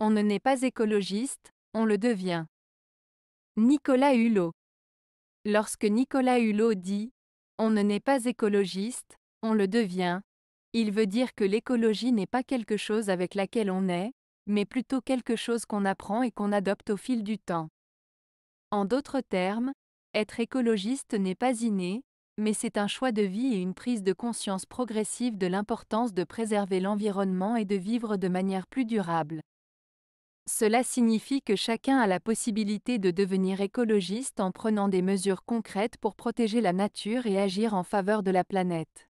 On ne n'est pas écologiste, on le devient. Nicolas Hulot. Lorsque Nicolas Hulot dit On ne n'est pas écologiste, on le devient, il veut dire que l'écologie n'est pas quelque chose avec laquelle on est, mais plutôt quelque chose qu'on apprend et qu'on adopte au fil du temps. En d'autres termes, être écologiste n'est pas inné, mais c'est un choix de vie et une prise de conscience progressive de l'importance de préserver l'environnement et de vivre de manière plus durable. Cela signifie que chacun a la possibilité de devenir écologiste en prenant des mesures concrètes pour protéger la nature et agir en faveur de la planète.